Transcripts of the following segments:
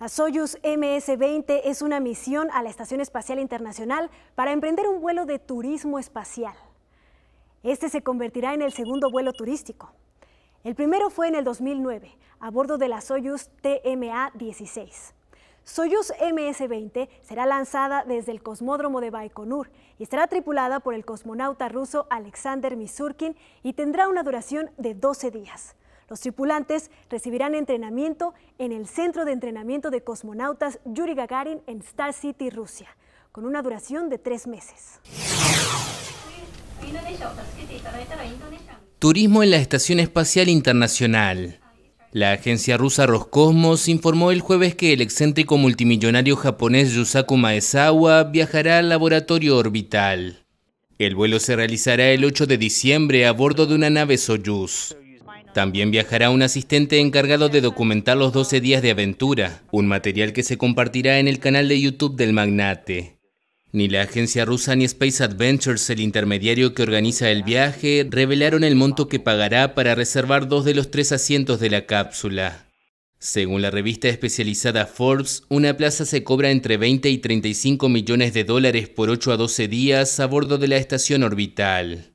La Soyuz MS-20 es una misión a la Estación Espacial Internacional para emprender un vuelo de turismo espacial. Este se convertirá en el segundo vuelo turístico. El primero fue en el 2009, a bordo de la Soyuz TMA-16. Soyuz MS-20 será lanzada desde el Cosmódromo de Baikonur y estará tripulada por el cosmonauta ruso Alexander Misurkin y tendrá una duración de 12 días. Los tripulantes recibirán entrenamiento en el Centro de Entrenamiento de Cosmonautas Yuri Gagarin en Star City, Rusia, con una duración de tres meses. Turismo en la Estación Espacial Internacional. La agencia rusa Roscosmos informó el jueves que el excéntrico multimillonario japonés Yusaku Maezawa viajará al laboratorio orbital. El vuelo se realizará el 8 de diciembre a bordo de una nave Soyuz. También viajará un asistente encargado de documentar los 12 días de aventura, un material que se compartirá en el canal de YouTube del magnate. Ni la agencia rusa ni Space Adventures, el intermediario que organiza el viaje, revelaron el monto que pagará para reservar dos de los tres asientos de la cápsula. Según la revista especializada Forbes, una plaza se cobra entre 20 y 35 millones de dólares por 8 a 12 días a bordo de la estación orbital.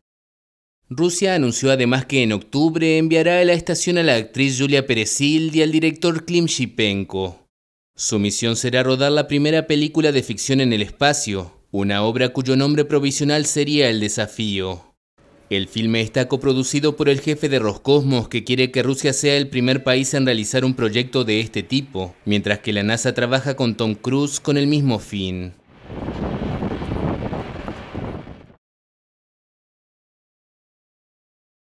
Rusia anunció además que en octubre enviará a la estación a la actriz Julia Perezil y al director Klim Shipenko. Su misión será rodar la primera película de ficción en el espacio, una obra cuyo nombre provisional sería El Desafío. El filme está coproducido por el jefe de Roscosmos que quiere que Rusia sea el primer país en realizar un proyecto de este tipo, mientras que la NASA trabaja con Tom Cruise con el mismo fin.